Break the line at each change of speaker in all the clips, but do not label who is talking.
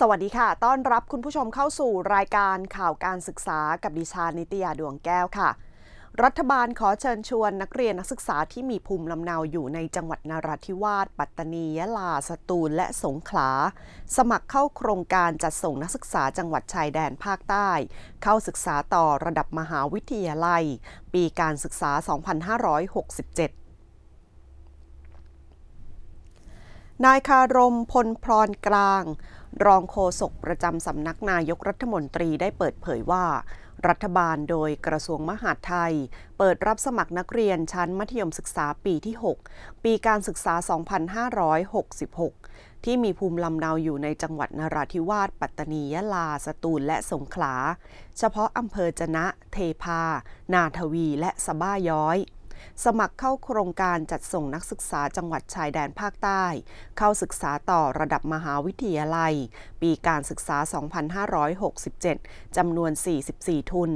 สวัสดีค่ะ ต้อนรับคุณผู้ชมเข้าสู่รายการข่าวการศึกษากับดิชา นิตยาดวงแก้วค่ะ รัฐบาลขอเชิญชวนนักเรียนนักศึกษาที่มีภูมิลำเนาอยู่ในจังหวัดนาราธิวาส ปัตตานี ยะลา สตูล และสงขลา สมัครเข้าโครงการจัดส่งนักศึกษาจังหวัดชายแดนภาคใต้ เข้าศึกษาต่อระดับมหาวิทยาลัย ปีการศึกษา 2567 นายคารม พลพรกลางรองโฆษกประจำสำนักนายกรัฐมนตรีได้เปิดเผยว่า รัฐบาลโดยกระทรวงมหาดไทย เปิดรับสมัครนักเรียนชั้นมัธยมศึกษาปีที่ 6 ปีการศึกษา 2566 ที่มีภูมิลำเนาอยู่ในจังหวัดนราธิวาสปัตตานียะลาสตูลและสงขลา เฉพาะอำเภอจนะ เทพา นาทวีและสะบ้าย้อยสมัครเข้าโครงการจัดส่งนักศึกษาจังหวัดชายแดนภาคใต้ เข้าศึกษาต่อระดับมหาวิทยาลัย ปีการศึกษา 2567 จำนวน 44 ทุน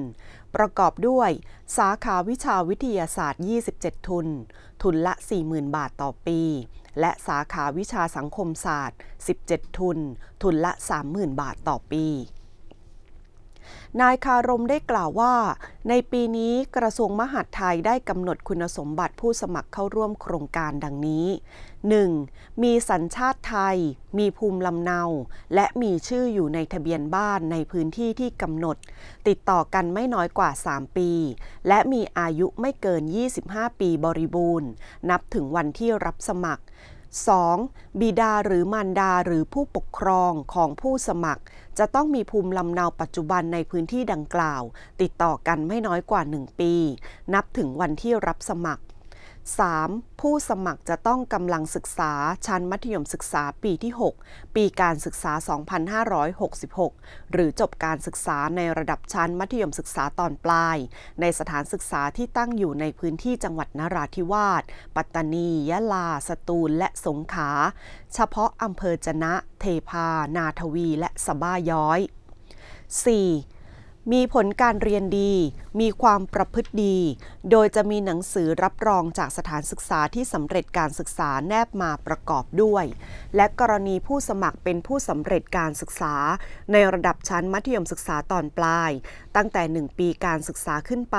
ประกอบด้วย สาขาวิชาวิทยาศาสตร์ 27 ทุน ทุนละ 40,000 บาทต่อปี และสาขาวิชาสังคมศาสตร์ 17 ทุน ทุนละ 30,000 บาทต่อปีนายคารมได้กล่าวว่าในปีนี้กระทรวงมหาดไทยได้กำหนดคุณสมบัติผู้สมัครเข้าร่วมโครงการดังนี้ 1. มีสัญชาติไทย มีภูมิลำเนา และมีชื่ออยู่ในทะเบียนบ้านในพื้นที่ที่กำหนด ติดต่อกันไม่น้อยกว่า 3 ปี และมีอายุไม่เกิน 25 ปีบริบูรณ์ นับถึงวันที่รับสมัคร 2. บิดาหรือมารดาหรือผู้ปกครองของผู้สมัคร จะต้องมีภูมิลำเนาปัจจุบันในพื้นที่ดังกล่าว ติดต่อกันไม่น้อยกว่า 1 ปี นับถึงวันที่รับสมัคร 3. ผู้สมัครจะต้องกำลังศึกษาชั้นมัธยมศึกษาปีที่ 6 ปีการศึกษา 2566 หรือจบการศึกษาในระดับชั้นมัธยมศึกษาตอนปลาย ในสถานศึกษาที่ตั้งอยู่ในพื้นที่จังหวัดนราธิวาส ปัตตานี ยะลา สตูลและสงขลา เฉพาะอำเภอจนะ เทพา นาทวีและสบ้าย้อย 4. มีผลการเรียนดี มีความประพฤติดี โดยจะมีหนังสือรับรองจากสถานศึกษาที่สำเร็จการศึกษาแนบมาประกอบด้วย และกรณีผู้สมัครเป็นผู้สำเร็จการศึกษา ในระดับชั้นมัธยมศึกษาตอนปลาย ตั้งแต่1ปีการศึกษาขึ้นไป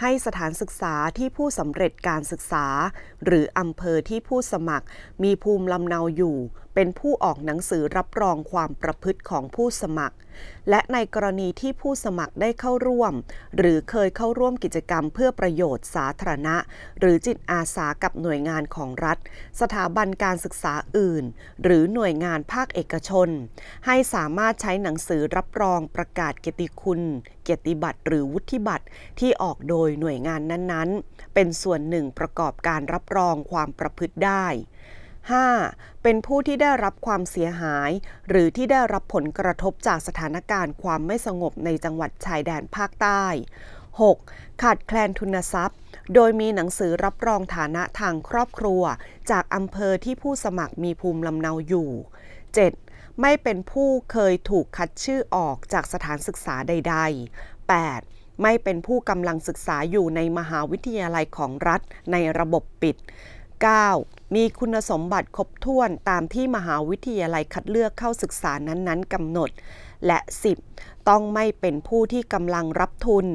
ให้สถานศึกษาที่ผู้สำเร็จการศึกษา หรืออำเภอที่ผู้สมัครมีภูมิลำเนาอยู่เป็นผู้ออกหนังสือรับรองความประพฤติของผู้สมัคร และในกรณีที่ผู้สมัครได้เข้าร่วม หรือเคยเข้าร่วมกิจกรรมเพื่อประโยชน์สาธารณะ หรือจิตอาสากับหน่วยงานของรัฐ สถาบันการศึกษาอื่น หรือหน่วยงานภาคเอกชน ให้สามารถใช้หนังสือรับรองประกาศเกียรติคุณ เกียรติบัตรหรือวุฒิบัตรที่ออกโดยหน่วยงานนั้นๆ เป็นส่วนหนึ่งประกอบการรับรองความประพฤติได้ 5. เป็นผู้ที่ได้รับความเสียหาย หรือที่ได้รับผลกระทบจากสถานการณ์ความไม่สงบในจังหวัดชายแดนภาคใต้ 6. ขาดแคลนทุนทรัพย์ โดยมีหนังสือรับรองฐานะทางครอบครัวจากอำเภอที่ผู้สมัครมีภูมิลำเนาอยู่ 7. ไม่เป็นผู้เคยถูกคัดชื่อออกจากสถานศึกษาใด ๆ 8. ไม่เป็นผู้กำลังศึกษาอยู่ในมหาวิทยาลัยของรัฐในระบบปิด 9. มีคุณสมบัติครบถ้วนตามที่มหาวิทยาลัยคัดเลือกเข้าศึกษานั้นๆกำหนด และ 10. ต้องไม่เป็นผู้ที่กำลังรับทุน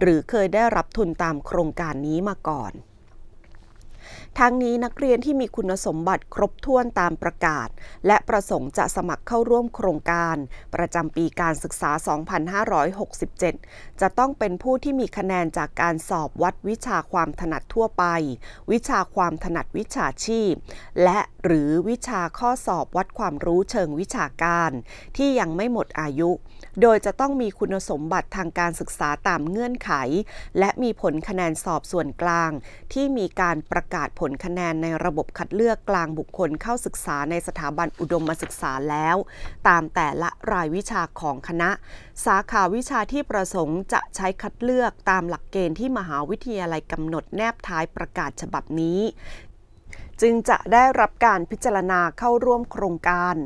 หรือเคยได้รับทุนตามโครงการนี้มาก่อนทั้งนี้นักเรียนที่มีคุณสมบัติครบถ้วนตามประกาศ และประสงค์จะสมัครเข้าร่วมโครงการ ประจำปีการศึกษา 2567 จะต้องเป็นผู้ที่มีคะแนนจากการสอบวัดวิชาความถนัดทั่วไป วิชาความถนัดวิชาชีพ และหรือวิชาข้อสอบวัดความรู้เชิงวิชาการ ที่ยังไม่หมดอายุ โดยจะต้องมีคุณสมบัติทางการศึกษาตามเงื่อนไข และมีผลคะแนนสอบส่วนกลาง ที่มีการประกาศกาศผลคะแนนในระบบคัดเลือกกลางบุคคลเข้าศึกษาในสถาบันอุดมศึกษาแล้ว ตามแต่ละรายวิชาของคณะ สาขาวิชาที่ประสงค์จะใช้คัดเลือกตามหลักเกณฑ์ที่มหาวิทยาลัยกำหนดแนบท้ายประกาศฉบับนี้ จึงจะได้รับการพิจารณาเข้าร่วมโครงการ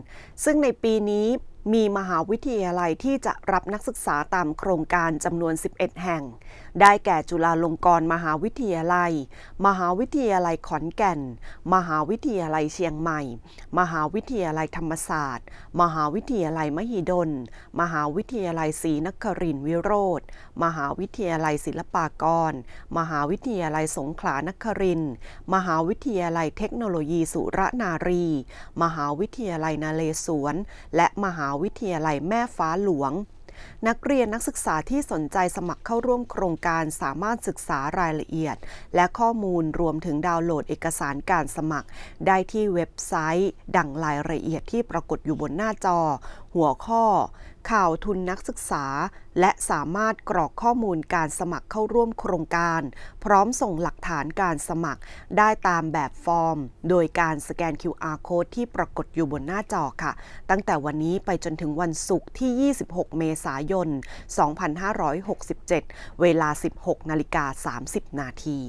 ซึ่งในปีนี้มีมหาวิทยาลัยที่จะรับนักศึกษาตามโครงการจำนวน 11 แห่ง ได้แก่จุฬาลงกรณ์มหาวิทยาลัย มหาวิทยาลัยขอนแก่น มหาวิทยาลัยเชียงใหม่ มหาวิทยาลัยธรรมศาสตร์ มหาวิทยาลัยมหิดล มหาวิทยาลัยศรีนครินทร์วิโรธมหาวิทยาลัยศิลปากร มหาวิทยาลัยสงขลานครินทร์ มหาวิทยาลัยเทคโนโลยีสุรนารี มหาวิทยาลัยนาเลศวร และมหาวิทยาลัยแม่ฟ้าหลวง นักเรียนนักศึกษาที่สนใจสมัครเข้าร่วมโครงการสามารถศึกษารายละเอียด และข้อมูลรวมถึงดาวน์โหลดเอกสารการสมัคร ได้ที่เว็บไซต์ดังรายละเอียดที่ปรากฏอยู่บนหน้าจอ หัวข้อข่าวทุนนักศึกษา และสามารถกรอกข้อมูลการสมัครเข้าร่วมโครงการ พร้อมส่งหลักฐานการสมัครได้ตามแบบฟอร์ม โดยการสแกน QR code ที่ปรากฏอยู่บนหน้าจอค่ะ ตั้งแต่วันนี้ไปจนถึงวันศุกร์ที่ 26 เมษายน 2567 เวลา 16 นาฬิกา 30 นาที